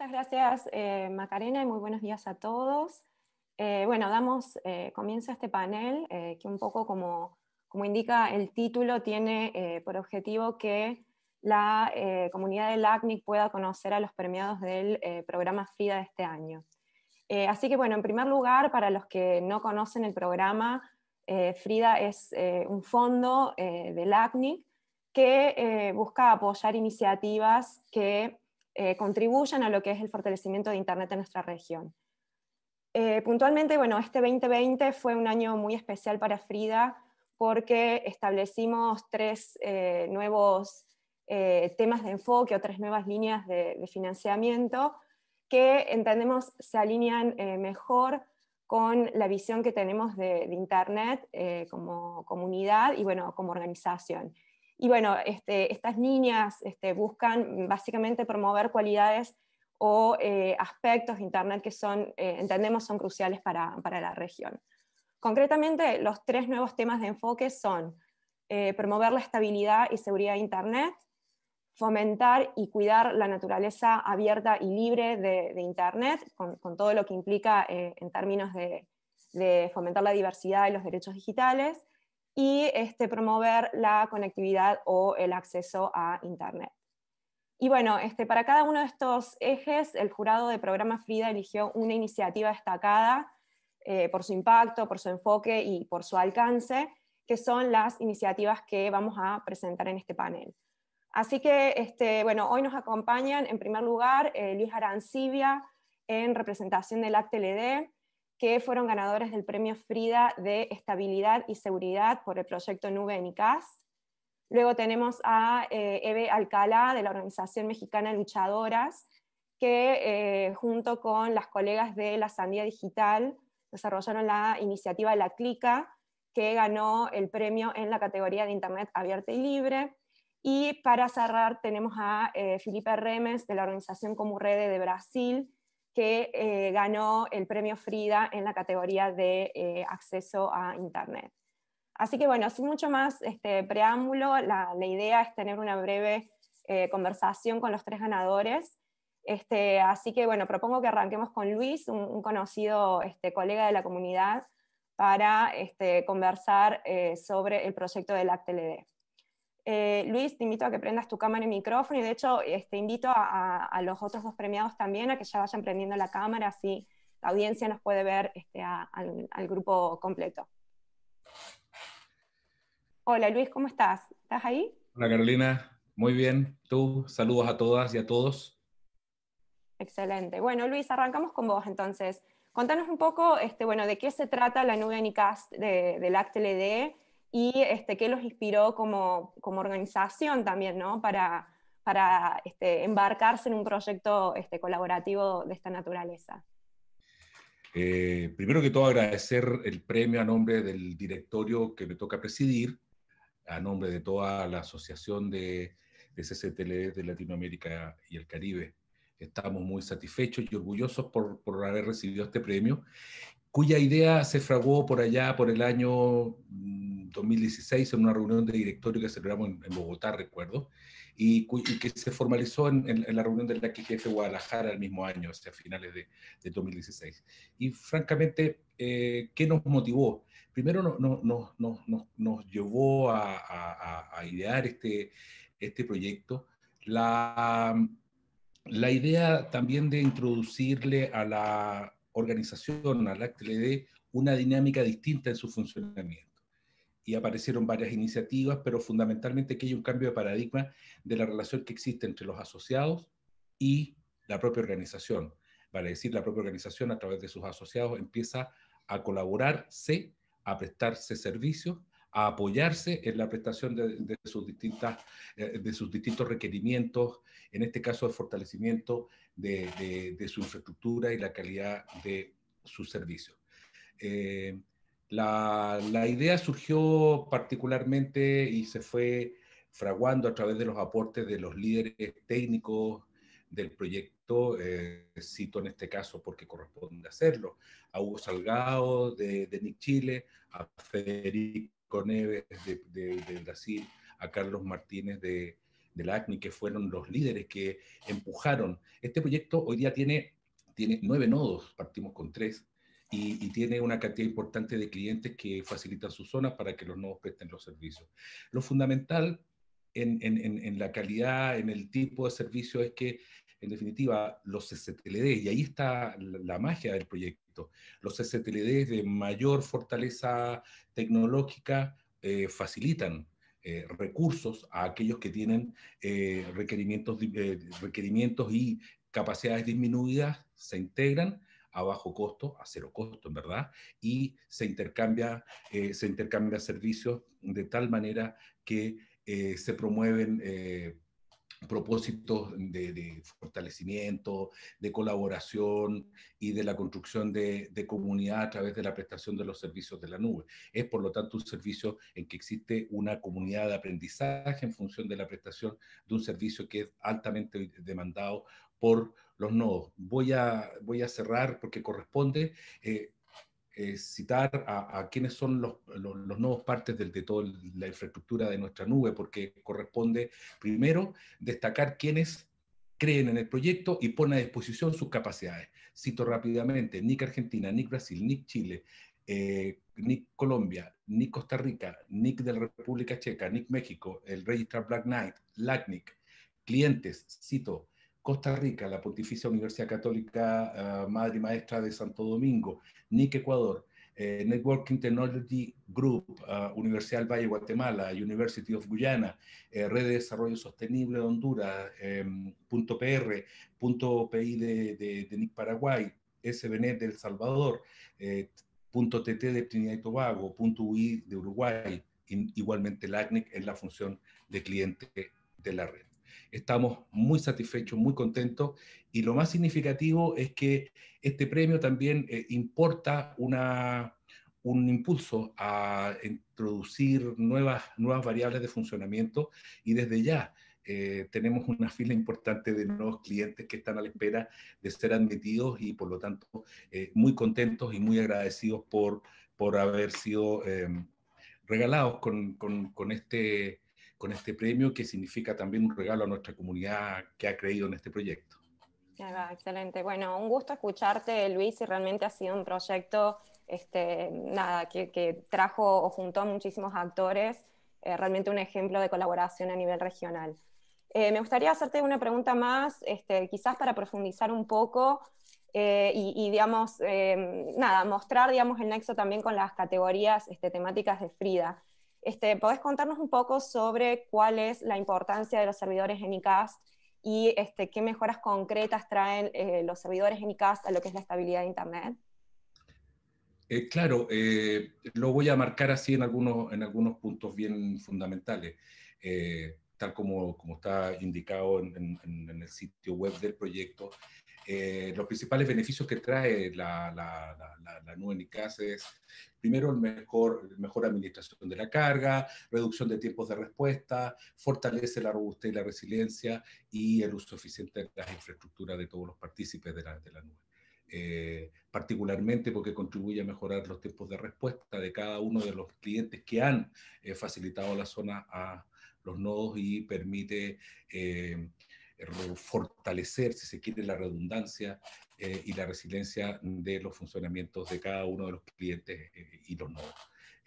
Muchas gracias, eh, Macarena, y muy buenos días a todos. Eh, bueno, damos eh, comienzo a este panel, que un poco como, como, indica el título, tiene por objetivo que la comunidad del ACNIC pueda conocer a los premiados del programa Frida de este año. así que bueno, en primer lugar, para los que no conocen el programa, FRIDA es un fondo del ACNIC que busca apoyar iniciativas que eh, contribuyan a lo que es el fortalecimiento de Internet en nuestra región. Eh, puntualmente, bueno, este 2020 fue un año muy especial para Frida porque establecimos tres eh, nuevos temas de enfoque o tres nuevas líneas de, financiamiento que entendemos se alinean mejor con la visión que tenemos de, de Internet como comunidad y bueno, como organización. Y bueno, este, estas niñas este, buscan básicamente promover cualidades o eh, aspectos de Internet que son, eh, entendemos son cruciales para, la región. Concretamente, los tres nuevos temas de enfoque son eh, promover la estabilidad y seguridad de Internet, fomentar y cuidar la naturaleza abierta y libre de, Internet, con, todo lo que implica en términos de fomentar la diversidad y los derechos digitales, y este, promover la conectividad o el acceso a Internet. Y bueno, este, para cada uno de estos ejes, el jurado de programa Frida eligió una iniciativa destacada eh, por su impacto, por su enfoque y por su alcance, que son las iniciativas que vamos a presentar en este panel. Así que, este, bueno, hoy nos acompañan en primer lugar eh, Luis Arancibia en representación del ACTLD, que fueron ganadores del premio Frida de Estabilidad y Seguridad por el proyecto Nube en ICAS. Luego tenemos a eh, Eve Alcalá de la Organización Mexicana Luchadoras, que eh, junto con las colegas de la Sandía Digital desarrollaron la iniciativa La Clica, que ganó el premio en la categoría de Internet Abierto y Libre. Y para cerrar tenemos a eh, Felipe Remes de la organización Comurrede de Brasil, que eh, ganó el premio Frida en la categoría de eh, acceso a Internet. Así que bueno, sin mucho más este, preámbulo, la, idea es tener una breve eh, conversación con los tres ganadores. Este, así que bueno, propongo que arranquemos con Luis, un, conocido este, colega de la comunidad, para este, conversar sobre el proyecto del ACTLD. Eh, Luis, te invito a que prendas tu cámara y micrófono y de hecho este, invito a, los otros dos premiados también a que ya vayan prendiendo la cámara, así la audiencia nos puede ver este, al, grupo completo. Hola Luis, ¿cómo estás? ¿Estás ahí? Hola Carolina, muy bien. Tú, saludos a todas y a todos. Excelente. Bueno Luis, arrancamos con vos entonces. Contanos un poco este, bueno, de qué se trata la nube NICAST de, del LED. E, y este, qué los inspiró como, organización también, ¿no? Para, este, embarcarse en un proyecto este, colaborativo de esta naturaleza. Eh, primero que todo, agradecer el premio a nombre del directorio que me toca presidir, a nombre de toda la Asociación de, de de Latinoamérica y el Caribe. Estamos muy satisfechos y orgullosos por haber recibido este premio, cuya idea se fraguó por allá por el año mm, 2016 en una reunión de directorio que celebramos en, Bogotá, recuerdo, y, que se formalizó en, la reunión de la QGF Guadalajara el mismo año, hacia finales de, 2016. Y francamente, eh, ¿qué nos motivó? Primero no, nos llevó a, idear este, este proyecto la, la idea también de introducirle a la organización, a la ACTLD, una dinámica distinta en su funcionamiento y aparecieron varias iniciativas, pero fundamentalmente que hay un cambio de paradigma de la relación que existe entre los asociados y la propia organización. Vale decir, la propia organización a través de sus asociados empieza a colaborarse, a prestarse servicios, a apoyarse en la prestación de, sus, distintas, eh, de sus distintos requerimientos, en este caso el fortalecimiento de de, su infraestructura y la calidad de sus servicios. Eh, la, idea surgió particularmente y se fue fraguando a través de los aportes de los líderes técnicos del proyecto, eh, cito en este caso porque corresponde hacerlo, a Hugo Salgado de, de Chile, a Federico Neves de, Brasil, a Carlos Martínez de, de la ACNI, que fueron los líderes que empujaron. Este proyecto hoy día tiene, tiene nueve nodos, partimos con tres, y, tiene una cantidad importante de clientes que facilitan su zona para que los nuevos presten los servicios. Lo fundamental en, la calidad, en el tipo de servicio, es que, en definitiva, los STLD, y ahí está la, magia del proyecto, los STLD de mayor fortaleza tecnológica eh, facilitan eh, recursos a aquellos que tienen eh, requerimientos, requerimientos y capacidades disminuidas, se integran a bajo costo, a cero costo en verdad, y se intercambia, eh, se intercambia servicios de tal manera que eh, se promueven eh, propósitos de, fortalecimiento, de colaboración y de la construcción de, comunidad a través de la prestación de los servicios de la nube. Es por lo tanto un servicio en que existe una comunidad de aprendizaje en función de la prestación de un servicio que es altamente demandado por los nodos. Voy a, voy a cerrar porque corresponde eh, eh, citar a, quienes son los, los, nodos partes de, de, toda la infraestructura de nuestra nube, porque corresponde primero destacar quienes creen en el proyecto y ponen a disposición sus capacidades. Cito rápidamente, NIC Argentina, NIC Brasil, NIC Chile, eh, NIC Colombia, NIC Costa Rica, NIC de la República Checa, NIC México, el Registrar Black Knight, LACNIC, clientes, cito, Costa Rica, la Pontificia Universidad Católica ah, Madre y Maestra de Santo Domingo, NIC Ecuador, eh, Networking Technology Group, ah, Universidad del Valle Guatemala, University of Guyana, eh, Red de Desarrollo Sostenible de Honduras, em, punto .pr, punto .pi de, NIC Paraguay, SBNet de El Salvador, eh, punto .tt de Trinidad y Tobago, punto .ui de Uruguay, igualmente igualmente LACNIC es la función de cliente de la red. Estamos muy satisfechos, muy contentos y lo más significativo es que este premio también eh, importa un impulso a introducir nuevas, nuevas variables de funcionamiento y desde ya eh, tenemos una fila importante de nuevos clientes que están a la espera de ser admitidos y por lo tanto eh, muy contentos y muy agradecidos por, haber sido regalados con, con, con este con este premio que significa también un regalo a nuestra comunidad que ha creído en este proyecto. excelente. Bueno, un gusto escucharte, Luis, y realmente ha sido un proyecto este, nada, que, trajo o juntó a muchísimos actores, eh, realmente un ejemplo de colaboración a nivel regional. Eh, me gustaría hacerte una pregunta más, este, quizás para profundizar un poco eh, y, digamos, nada, mostrar digamos, el nexo también con las categorías este, temáticas de Frida. Este, ¿Podés contarnos un poco sobre cuál es la importancia de los servidores en ICAST y este, qué mejoras concretas traen eh, los servidores en ICAST a lo que es la estabilidad de Internet? Eh, claro, eh, lo voy a marcar así en algunos, en algunos puntos bien fundamentales, tal como, está indicado en el sitio web del proyecto. Eh, los principales beneficios que trae la, la, la, la nube NICAS es, primero, mejor, mejor administración de la carga, reducción de tiempos de respuesta, fortalece la robustez y la resiliencia y el uso eficiente de las infraestructuras de todos los partícipes de la, de nube. Eh, particularmente porque contribuye a mejorar los tiempos de respuesta de cada uno de los clientes que han eh, facilitado la zona a los nodos y permite eh, fortalecer, si se quiere, la redundancia eh, y la resiliencia de los funcionamientos de cada uno de los clientes eh, y los nodos.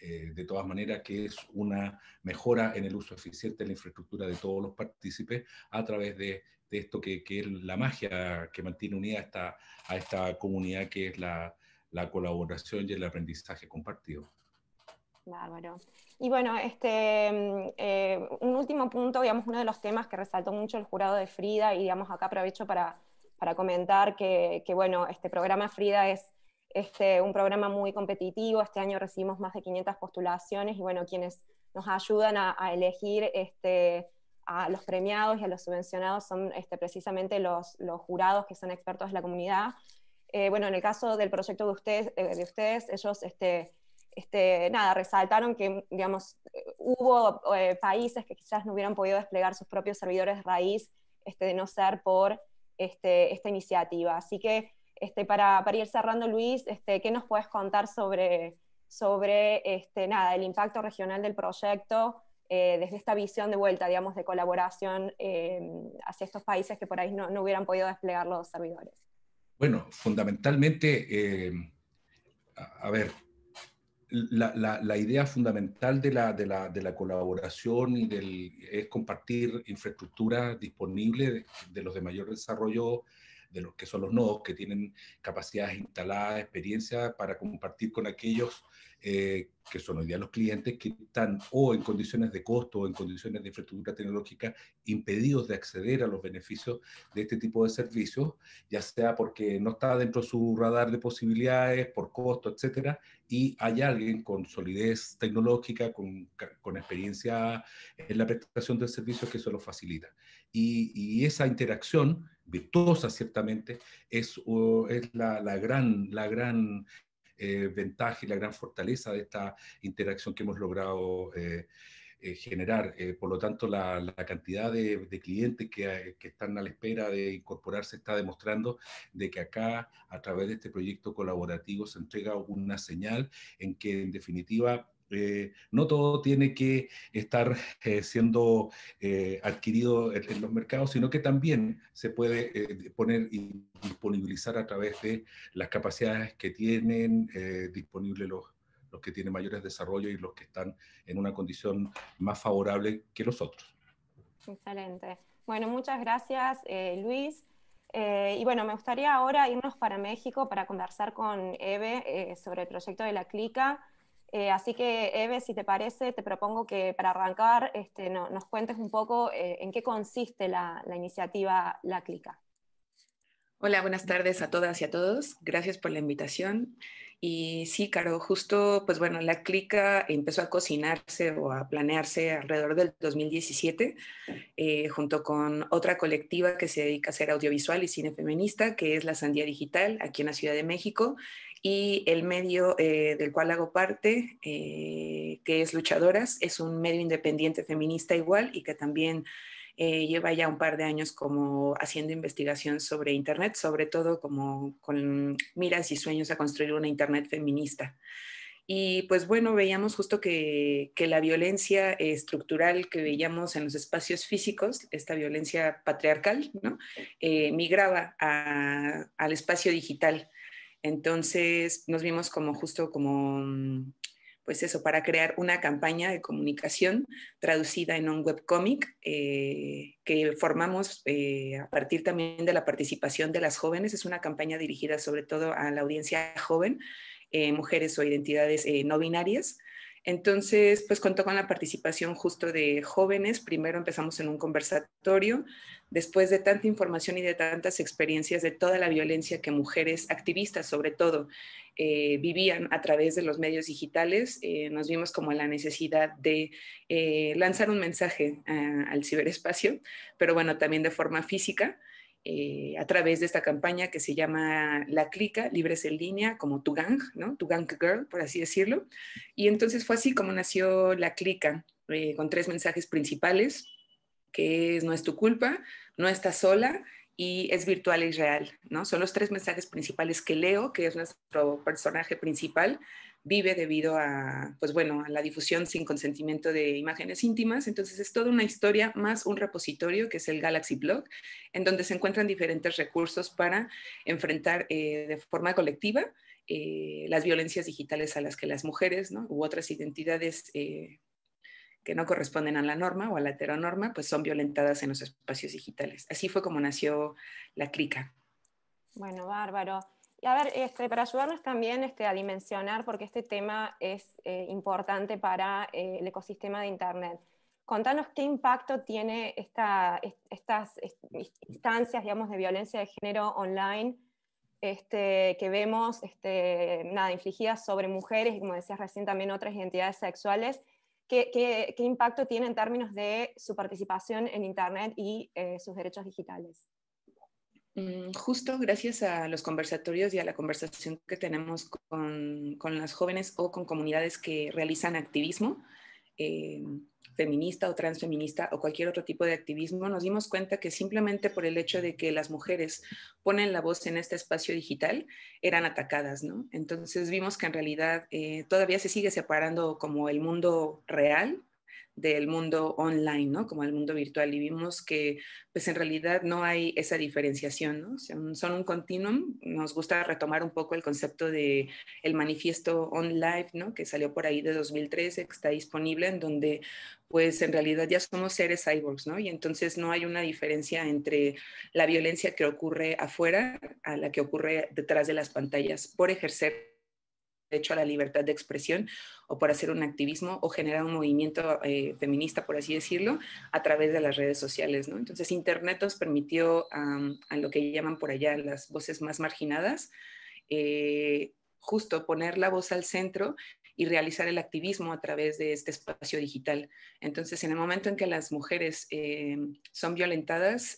de todas maneras, que es una mejora en el uso eficiente de la infraestructura de todos los partícipes a través de, esto que, es la magia que mantiene unida a esta, a esta comunidad, que es la, la colaboración y el aprendizaje compartido. Bárbaro. Y bueno, este, mm, eh, un último punto, digamos, uno de los temas que resaltó mucho el jurado de Frida, y digamos, acá aprovecho para, para comentar que, bueno, este programa Frida es este, un programa muy competitivo, este año recibimos más de 500 postulaciones, y bueno, quienes nos ayudan a, elegir este, a los premiados y a los subvencionados son este, precisamente los, los jurados que son expertos de la comunidad. Eh, bueno, en el caso del proyecto de ustedes, eh, de ustedes ellos este, este, nada, resaltaron que, digamos, hubo eh, países que quizás no hubieran podido desplegar sus propios servidores raíz este, de no ser por este, esta iniciativa. Así que, este, para, para ir cerrando, Luis, este, ¿qué nos puedes contar sobre, sobre este, nada, el impacto regional del proyecto eh, desde esta visión de vuelta, digamos, de colaboración eh, hacia estos países que por ahí no, no, hubieran podido desplegar los servidores? Bueno, fundamentalmente, a ver, la, la, idea fundamental de la, de la, de la colaboración y del, es compartir infraestructura disponible de, los de mayor desarrollo, de los que son los nodos, que tienen capacidades instaladas, experiencia para compartir con aquellos eh, que son hoy día los clientes que están o en condiciones de costo o en condiciones de infraestructura tecnológica impedidos de acceder a los beneficios de este tipo de servicios, ya sea porque no está dentro de su radar de posibilidades, por costo, etcétera, y hay alguien con solidez tecnológica, con, con experiencia en la prestación del servicio que eso lo facilita. Y, y esa interacción virtuosa ciertamente, es, es la, la, gran, la gran eh, ventaja y la gran fortaleza de esta interacción que hemos logrado eh, eh, generar. por lo tanto, la, cantidad de, clientes que, que, están a la espera de incorporarse está demostrando de que acá, a través de este proyecto colaborativo, se entrega una señal en que, en definitiva, eh, no todo tiene que estar eh, siendo eh, adquirido en, los mercados, sino que también se puede poner y disponibilizar a través de las capacidades que tienen disponibles los, que tienen mayores desarrollos y los que están en una condición más favorable que los otros. Excelente. Bueno, muchas gracias, Luis. y bueno, me gustaría ahora irnos para México para conversar con Eve sobre el proyecto de la Clica eh, así que, Eve, si te parece, te propongo que para arrancar este, no, nos cuentes un poco eh, en qué consiste la, iniciativa La Clica. Hola, buenas tardes a todas y a todos. Gracias por la invitación. Y sí, Caro, justo, pues bueno, La Clica empezó a cocinarse o a planearse alrededor del 2017, eh, junto con otra colectiva que se dedica a ser audiovisual y cine feminista, que es La Sandía Digital, aquí en la Ciudad de México y el medio eh, del cual hago parte, eh, que es Luchadoras, es un medio independiente feminista igual y que también eh, lleva ya un par de años como haciendo investigación sobre Internet, sobre todo con miras y sueños a construir una Internet feminista. Y pues bueno, veíamos justo que, la violencia estructural que veíamos en los espacios físicos, esta violencia patriarcal, ¿no? migraba al espacio digital. Entonces nos vimos como justo como, mm, pues eso, para crear una campaña de comunicación traducida en un webcomic eh, que formamos eh, a partir también de la participación de las jóvenes. Es una campaña dirigida sobre todo a la audiencia joven, eh, mujeres o identidades no binarias. Entonces, pues contó con la participación justo de jóvenes. Primero empezamos en un conversatorio, después de tanta información y de tantas experiencias de toda la violencia que mujeres activistas, sobre todo, eh, vivían a través de los medios digitales, eh, nos vimos como la necesidad de eh, lanzar un mensaje al ciberespacio, pero bueno, también de forma física. Eh, a través de esta campaña que se llama La Clica, Libres en Línea, como Tu Gang, ¿no? Tu Gang Girl, por así decirlo. Y entonces fue así como nació La Clica, eh, con tres mensajes principales, que es no es tu culpa, no estás sola y es virtual y e real, ¿no? Son los tres mensajes principales que Leo, que es nuestro personaje principal, vive debido a, pues bueno, a la difusión sin consentimiento de imágenes íntimas. Entonces es toda una historia más un repositorio que es el Galaxy Blog, en donde se encuentran diferentes recursos para enfrentar eh, de forma colectiva eh, las violencias digitales a las que las mujeres ¿no? u otras identidades eh, que no corresponden a la norma o a la heteronorma, pues son violentadas en los espacios digitales. Así fue como nació la crica. Bueno, bárbaro. Y a ver, este, para ayudarnos también este, a dimensionar, porque este tema es eh, importante para eh, el ecosistema de Internet, contanos qué impacto tiene estas instancias, digamos, de violencia de género online este, que vemos, este, nada, infligidas sobre mujeres y como decías recién también otras identidades sexuales, qué, impacto tiene en términos de su participación en Internet y eh, sus derechos digitales. Mm, justo gracias a los conversatorios y a la conversación que tenemos con, las jóvenes o con comunidades que realizan activismo, eh, feminista o transfeminista o cualquier otro tipo de activismo, nos dimos cuenta que simplemente por el hecho de que las mujeres ponen la voz en este espacio digital, eran atacadas, ¿no? Entonces vimos que en realidad eh, todavía se sigue separando como el mundo real del mundo online, ¿no? Como el mundo virtual. Y vimos que, pues en realidad no hay esa diferenciación, ¿no? Son, un continuum. Nos gusta retomar un poco el concepto de el manifiesto online, ¿no? Que salió por ahí de 2013, que está disponible, en donde, pues en realidad ya somos seres cyborgs, ¿no? Y entonces no hay una diferencia entre la violencia que ocurre afuera a la que ocurre detrás de las pantallas por ejercer hecho a la libertad de expresión o por hacer un activismo o generar un movimiento eh, feminista, por así decirlo, a través de las redes sociales. ¿no? Entonces, Internet nos permitió a lo que llaman por allá las voces más marginadas, eh, justo poner la voz al centro y realizar el activismo a través de este espacio digital. Entonces, en el momento en que las mujeres eh, son violentadas,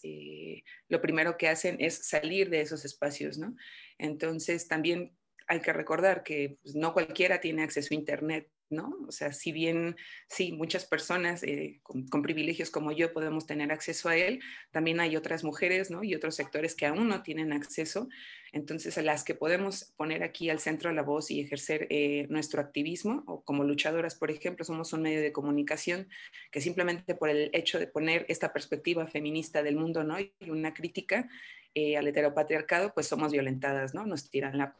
lo primero que hacen es salir de esos espacios, ¿no? Entonces, también hay que recordar que pues, no cualquiera tiene acceso a Internet, ¿no? O sea, si bien sí, muchas personas eh, con, privilegios como yo podemos tener acceso a él, también hay otras mujeres, ¿no? Y otros sectores que aún no tienen acceso. Entonces, a las que podemos poner aquí al centro la voz y ejercer eh, nuestro activismo, o como luchadoras, por ejemplo, somos un medio de comunicación que simplemente por el hecho de poner esta perspectiva feminista del mundo, ¿no? Y una crítica eh, al heteropatriarcado, pues somos violentadas, ¿no? Nos tiran la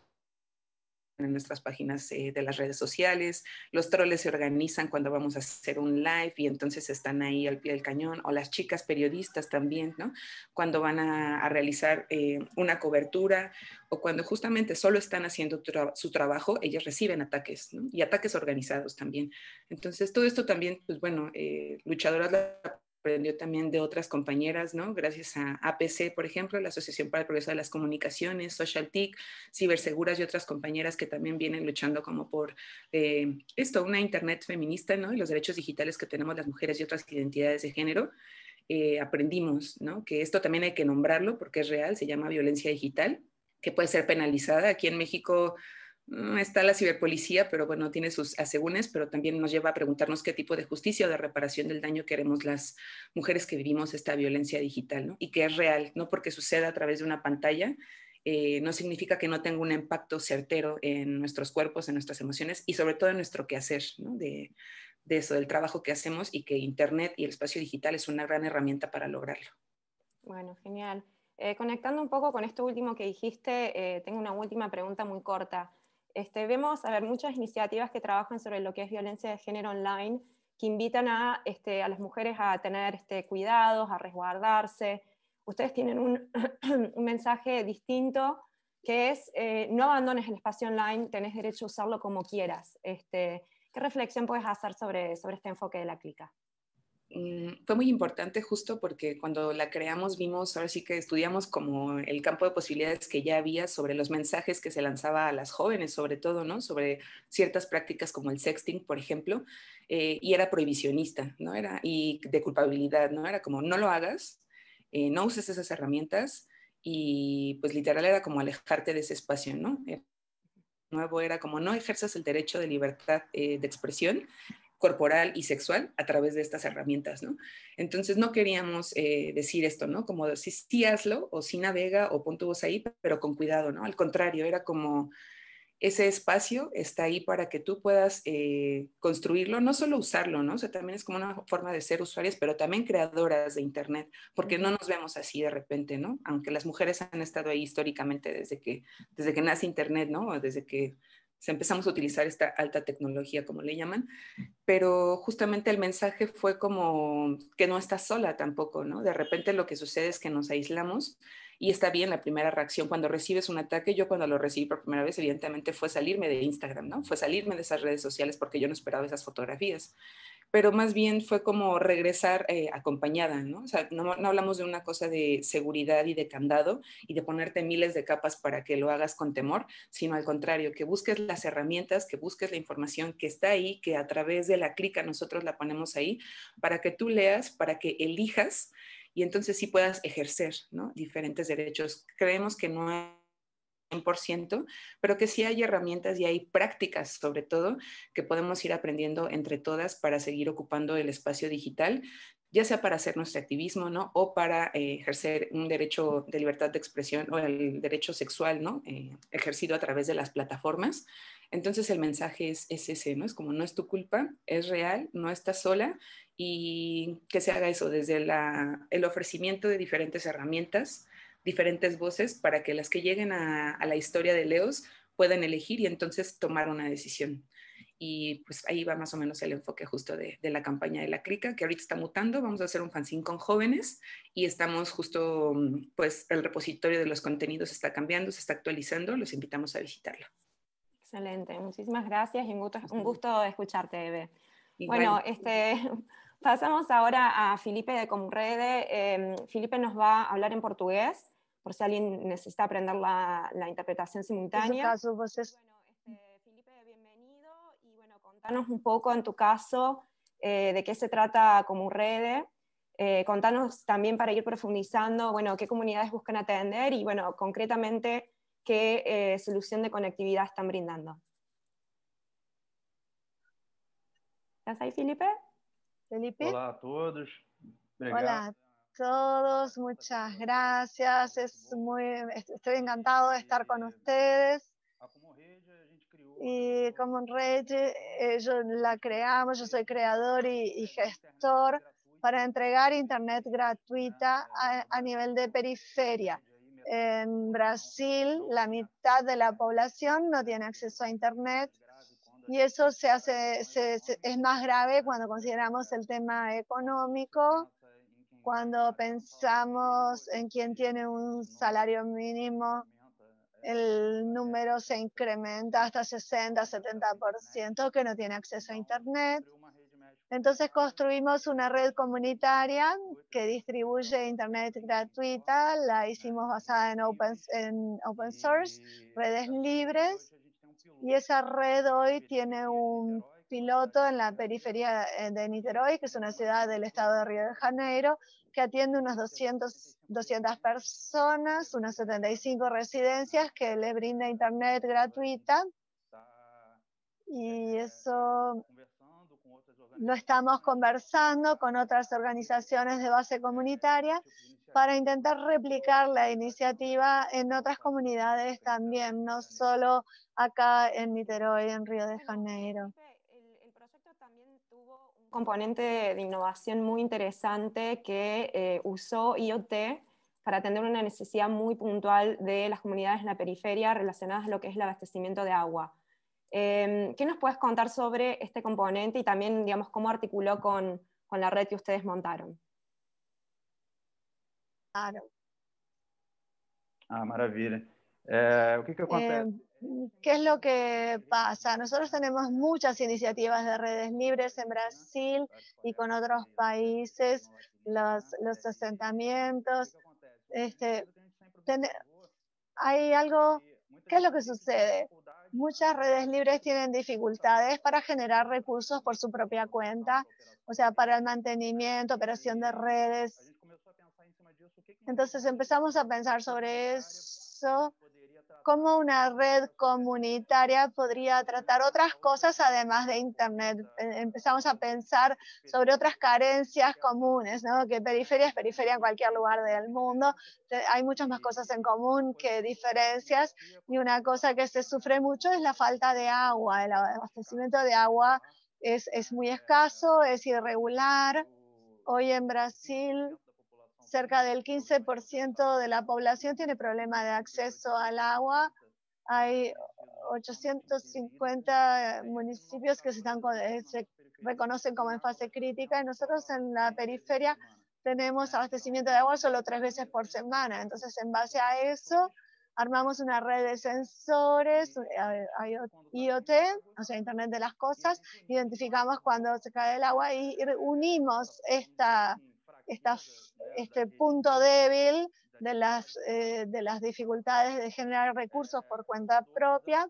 en nuestras páginas eh, de las redes sociales, los troles se organizan cuando vamos a hacer un live y entonces están ahí al pie del cañón, o las chicas periodistas también, ¿no? Cuando van a, realizar eh, una cobertura o cuando justamente solo están haciendo su trabajo, ellas reciben ataques, ¿no? Y ataques organizados también. Entonces, todo esto también, pues bueno, eh, luchadoras la aprendió también de otras compañeras, ¿no? Gracias a APC, por ejemplo, la Asociación para el Progreso de las Comunicaciones, Social TIC, Ciberseguras y otras compañeras que también vienen luchando como por eh, esto, una Internet feminista, ¿no? Y los derechos digitales que tenemos las mujeres y otras identidades de género. Eh, aprendimos, Que esto también hay que nombrarlo porque es real, se llama violencia digital, que puede ser penalizada. Aquí en México Mm, está la ciberpolicía, pero bueno, tiene sus asegúnes, pero también nos lleva a preguntarnos qué tipo de justicia o de reparación del daño queremos las mujeres que vivimos esta violencia digital, ¿no? Y que es real, no porque suceda a través de una pantalla, eh, no significa que no tenga un impacto certero en nuestros cuerpos, en nuestras emociones y sobre todo en nuestro quehacer, ¿no? De, eso, del trabajo que hacemos y que Internet y el espacio digital es una gran herramienta para lograrlo. Bueno, genial. Eh, conectando un poco con esto último que dijiste, eh, tengo una última pregunta muy corta. Este, vemos a ver, muchas iniciativas que trabajan sobre lo que es violencia de género online, que invitan a, este, las mujeres a tener este, cuidados, a resguardarse. Ustedes tienen un, mensaje distinto que es eh, no abandones el espacio online, tenés derecho a usarlo como quieras. ¿Qué reflexión puedes hacer sobre, sobre este enfoque de la clica? Mm, fue muy importante justo porque cuando la creamos vimos, ahora sí que estudiamos como el campo de posibilidades que ya había sobre los mensajes que se lanzaba a las jóvenes, sobre todo, ¿no? Sobre ciertas prácticas como el sexting, por ejemplo, eh, y era prohibicionista, ¿no? Era, y de culpabilidad, ¿no? Era como, no lo hagas, eh, no uses esas herramientas, y pues literal era como alejarte de ese espacio, ¿no? Eh, nuevo era como no ejerzas el derecho de libertad de expresión corporal y sexual a través de estas herramientas, ¿no? Entonces no queríamos eh, decir esto, ¿no? Como si sí, hazlo o sí navega o pon tu voz ahí, pero con cuidado, ¿no? Al contrario, era como ese espacio está ahí para que tú puedas eh, construirlo, no solo usarlo, ¿no? O sea, también es como una forma de ser usuarias, pero también creadoras de Internet, porque no nos vemos así de repente, ¿no? Aunque las mujeres han estado ahí históricamente desde que, desde que nace Internet, ¿no? Desde que se empezamos a utilizar esta alta tecnología, como le llaman, pero justamente el mensaje fue como que no estás sola tampoco, ¿no? De repente lo que sucede es que nos aislamos y está bien la primera reacción cuando recibes un ataque. Yo cuando lo recibí por primera vez, evidentemente fue salirme de Instagram, ¿no? Fue salirme de esas redes sociales porque yo no esperaba esas fotografías pero más bien fue como regresar eh, acompañada, ¿no? O sea, no, hablamos de una cosa de seguridad y de candado y de ponerte miles de capas para que lo hagas con temor, sino al contrario, que busques las herramientas, que busques la información que está ahí, que a través de la clica nosotros la ponemos ahí, para que tú leas, para que elijas y entonces sí puedas ejercer, Diferentes derechos. Creemos que no 100%, pero que sí hay herramientas y hay prácticas, sobre todo, que podemos ir aprendiendo entre todas para seguir ocupando el espacio digital, ya sea para hacer nuestro activismo, ¿no? O para eh, ejercer un derecho de libertad de expresión o el derecho sexual, ¿no? Eh, ejercido a través de las plataformas. Entonces el mensaje es, ese, ¿no? Es como no es tu culpa, es real, no estás sola y que se haga eso desde el ofrecimiento de diferentes herramientas diferentes voces para que las que lleguen a, la historia de Leos puedan elegir y entonces tomar una decisión. Y pues ahí va más o menos el enfoque justo de, la campaña de la crica, que ahorita está mutando. Vamos a hacer un fanzine con jóvenes y estamos justo, mm, pues el repositorio de los contenidos está cambiando, se está actualizando. Los invitamos a visitarlo. Excelente, muchísimas gracias y un gusto, un gusto escucharte, Eve. Bueno, este, pasamos ahora a Felipe de Comrede. Eh, Felipe nos va a hablar en portugués por si alguien necesita aprender la, interpretación simultánea. En caso, Bueno, este, Felipe, bienvenido y bueno, contanos un poco en tu caso eh, de qué se trata como red eh, contanos también para ir profundizando, bueno, qué comunidades buscan atender y bueno, concretamente qué eh, solución de conectividad están brindando. ¿Estás ahí, Felipe? Felipe? Hola a todos. Obrigado. Hola todos, muchas gracias. estoy encantado de estar con ustedes. Y como Red, eh, yo la creamos, yo soy creador y, gestor para entregar Internet gratuita a, nivel de periferia. En Brasil, la mitad de la población no tiene acceso a Internet y eso se hace, es más grave cuando consideramos el tema económico cuando pensamos en quién tiene un salario mínimo, el número se incrementa hasta 60-70% que no tiene acceso a Internet. Entonces construimos una red comunitaria que distribuye Internet gratuita, la hicimos basada en open, en open source, redes libres, y esa red hoy tiene un piloto en la periferia eh, de Niterói, que es una ciudad del estado de Río de Janeiro, que atiende unas 200, 200 personas, unas 75 residencias que le brinda internet gratuita. Y eso lo estamos conversando con otras organizaciones de base comunitaria para intentar replicar la iniciativa en otras comunidades también, no solo acá en Niterói, en Río de Janeiro componente de, innovación muy interesante que eh, usó IoT para atender una necesidad muy puntual de las comunidades en la periferia relacionadas a lo que es el abastecimiento de agua. Em, ¿Qué nos puedes contar sobre este componente y también, digamos, cómo articuló con, la red que ustedes montaron? Claro. Ah, maravilha. Eh, ¿Qué em, ¿Qué es lo que pasa? Nosotros tenemos muchas iniciativas de redes libres en Brasil y con otros países, los, asentamientos. Este, hay algo, ¿qué es lo que sucede? Muchas redes libres tienen dificultades para generar recursos por su propia cuenta, o sea, para el mantenimiento, operación de redes. Entonces empezamos a pensar sobre eso cómo una red comunitaria podría tratar otras cosas además de Internet. Eh, empezamos a pensar sobre otras carencias comunes, ¿no? que periferia es periferia en cualquier lugar del mundo. Hay muchas más cosas en común que diferencias y una cosa que se sufre mucho es la falta de agua. El abastecimiento de agua es, es muy escaso, es irregular. Hoy en Brasil cerca del 15% de la población tiene problema de acceso al agua. Hay 850 municipios que se, están, eh, se reconocen como en fase crítica y nosotros en la periferia tenemos abastecimiento de agua solo tres veces por semana. Entonces, en base a eso, armamos una red de sensores, eh, IoT, o sea, Internet de las Cosas, identificamos cuando se cae el agua y unimos esta este punto débil de las, eh, de las dificultades de generar recursos por cuenta propia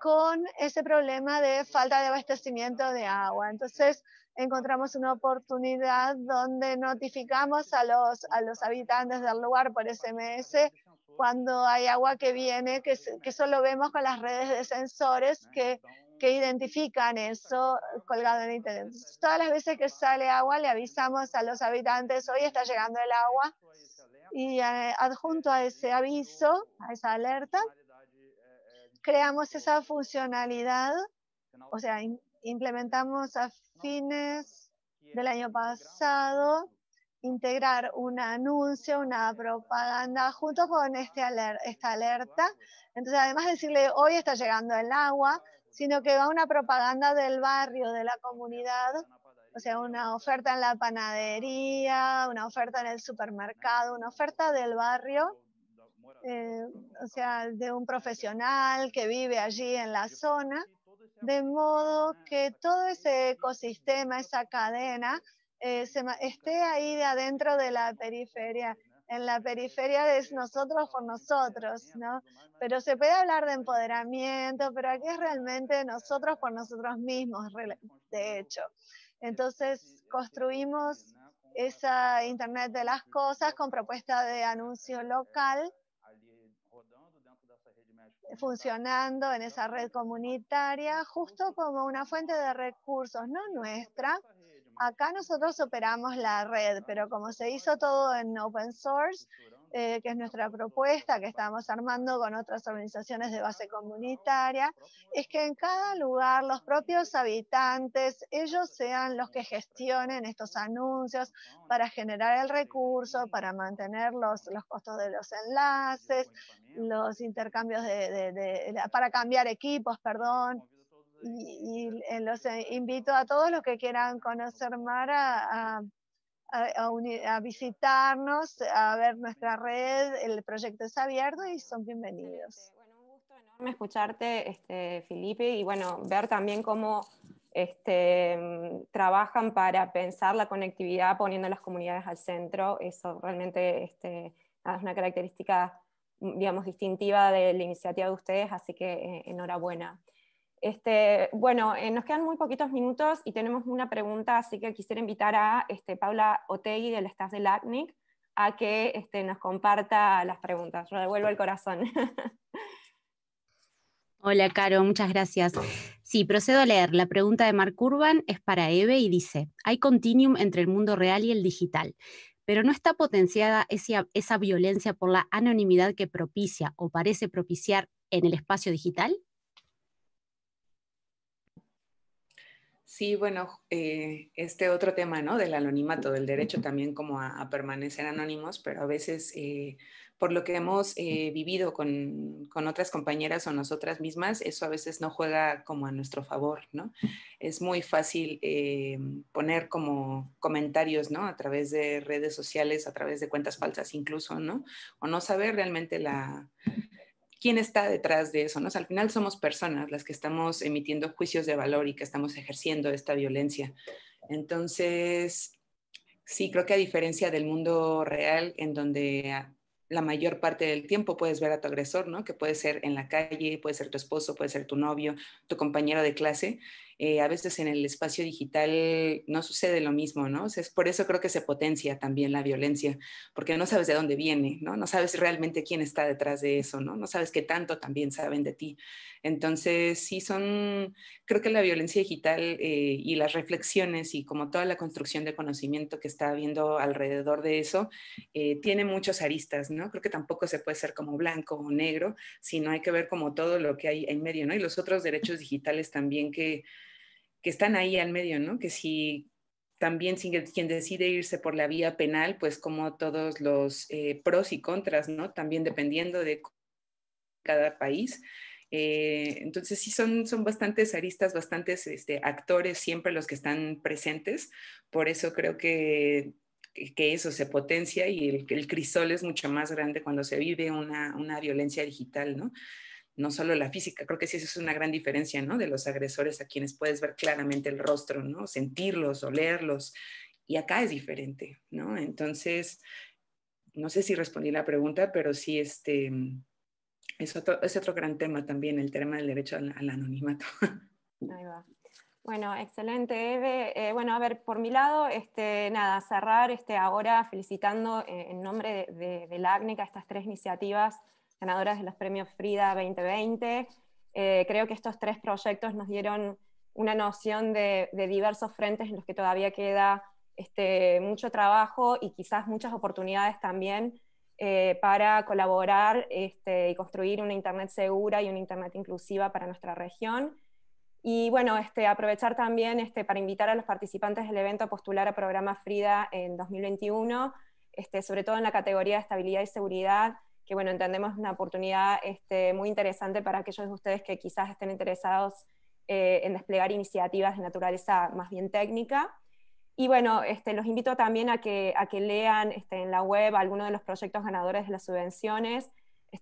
con ese problema de falta de abastecimiento de agua. Entonces encontramos una oportunidad donde notificamos a los, a los habitantes del lugar por SMS cuando hay agua que viene, que, que solo vemos con las redes de sensores que que identifican eso colgado en internet. todas las veces que sale agua le avisamos a los habitantes, hoy está llegando el agua y eh, adjunto a ese aviso, a esa alerta, creamos esa funcionalidad, o sea, implementamos a fines del año pasado integrar un anuncio, una propaganda junto con este esta alerta. Entonces, además de decirle hoy está llegando el agua, sino que va una propaganda del barrio, de la comunidad, o sea, una oferta en la panadería, una oferta en el supermercado, una oferta del barrio, eh, o sea, de un profesional que vive allí en la zona, de modo que todo ese ecosistema, esa cadena, eh, esté ahí de adentro de la periferia, en la periferia es nosotros por nosotros, ¿no? Pero se puede hablar de empoderamiento, pero aquí es realmente nosotros por nosotros mismos, de hecho. Entonces construimos esa Internet de las Cosas con propuesta de anuncio eh, local, funcionando en esa red comunitaria, justo como una fuente de recursos, no nuestra, Acá nosotros operamos la red, pero como se hizo todo en open source, eh, que es nuestra propuesta que estamos armando con otras organizaciones de base comunitaria, es que en cada lugar los propios habitantes, ellos sean los que gestionen estos anuncios para generar el recurso, para mantener los, costos de los enlaces, los intercambios de para cambiar equipos, perdón, y, eh, los eh, invito a todos los que quieran conocer Mara a, a, visitarnos, a ver nuestra red, el proyecto es abierto y son bienvenidos. Bueno, un gusto enorme escucharte, este, Felipe, y bueno, ver también cómo este, trabajan para pensar la conectividad poniendo las comunidades al centro. Eso realmente este, es una característica digamos, distintiva de la iniciativa de ustedes, así que eh, enhorabuena. Este, bueno, eh, nos quedan muy poquitos minutos y tenemos una pregunta, así que quisiera invitar a este, Paula Otegui del staff de ACNIC a que este, nos comparta las preguntas. Yo devuelvo el corazón. Hola, Caro, muchas gracias. Sí, procedo a leer. La pregunta de Mark Urban es para Eve y dice, hay continuum entre el mundo real y el digital, pero no está potenciada esa violencia por la anonimidad que propicia o parece propiciar en el espacio digital? Sí, bueno, eh, este otro tema, ¿no? Del anonimato, del derecho también como a, permanecer anónimos, pero a veces, eh, por lo que hemos eh, vivido con, con, otras compañeras o nosotras mismas, eso a veces no juega como a nuestro favor, ¿no? Es muy fácil poner como comentarios, ¿no? A través de redes sociales, a través de cuentas falsas incluso, ¿no? O no saber realmente la quién está detrás de eso, ¿no? al final somos personas las que estamos emitiendo juicios de valor y que estamos ejerciendo esta violencia. Entonces, sí, creo que a diferencia del mundo real, en donde la mayor parte del tiempo puedes ver a tu agresor, ¿no? Que puede ser en la calle, puede ser tu esposo, puede ser tu novio, tu compañero de clase. Eh, a veces en el espacio digital no sucede lo mismo, ¿no? es por eso creo que se potencia también la violencia, porque no sabes de dónde viene, ¿no? No sabes realmente quién está detrás de eso, ¿no? No sabes qué tanto también saben de ti. Entonces, sí son, creo que la violencia digital eh, y las reflexiones y como toda la construcción de conocimiento que está habiendo alrededor de eso, eh, tiene muchos aristas, ¿no? Creo que tampoco se puede ser como blanco o negro, sino hay que ver como todo lo que hay en medio, ¿no? Y los otros derechos digitales también que que están ahí al medio, ¿no? Que si también quien decide irse por la vía penal, pues como todos los eh, pros y contras, ¿no? También dependiendo de cada país. Eh, entonces sí son, son bastantes aristas, bastantes este, actores siempre los que están presentes. Por eso creo que, eso se potencia y el, crisol es mucho más grande cuando se vive una, una violencia digital, ¿no? no solo la física, creo que sí eso es una gran diferencia, ¿no? De los agresores a quienes puedes ver claramente el rostro, ¿no? Sentirlos, olerlos, y acá es diferente, ¿no? Entonces, no sé si respondí la pregunta, pero sí, este, mm, es otro, otro gran tema también, el tema del derecho al, anonimato. Ahí va. Bueno, excelente, Eve. Eh, bueno, a ver, por mi lado, este, nada, cerrar este, ahora felicitando eh, en nombre de, de la ACNIC a estas tres iniciativas ganadoras de los premios Frida 2020. Eh, creo que estos tres proyectos nos dieron una noción de, diversos frentes en los que todavía queda este, mucho trabajo y quizás muchas oportunidades también eh, para colaborar este, y construir una Internet segura y una Internet inclusiva para nuestra región. Y bueno, este, aprovechar también este, para invitar a los participantes del evento a postular a programa Frida en 2021, este, sobre todo en la categoría de estabilidad y seguridad, que bueno, entendemos una oportunidad este, muy interesante para aquellos de ustedes que quizás estén interesados eh, en desplegar iniciativas de naturaleza más bien técnica. Y bueno, este, los invito también a que, a que lean este, en la web algunos de los proyectos ganadores de las subvenciones,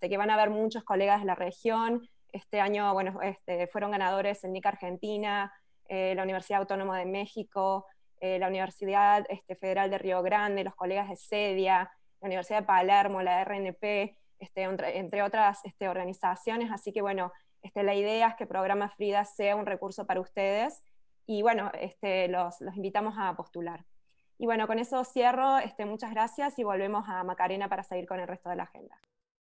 que van a ver muchos colegas de la región. Este año, bueno, fueron ganadores el NIC Argentina, eh, la Universidad Autónoma de México, eh, la Universidad Federal de Río Grande, los colegas de SEDIA, la Universidad de Palermo, la RNP, este, entre otras este, organizaciones. Así que bueno, este, la idea es que Programa Frida sea un recurso para ustedes y bueno, este, los, invitamos a postular. Y bueno, con eso cierro. Este, muchas gracias y volvemos a Macarena para seguir con el resto de la agenda.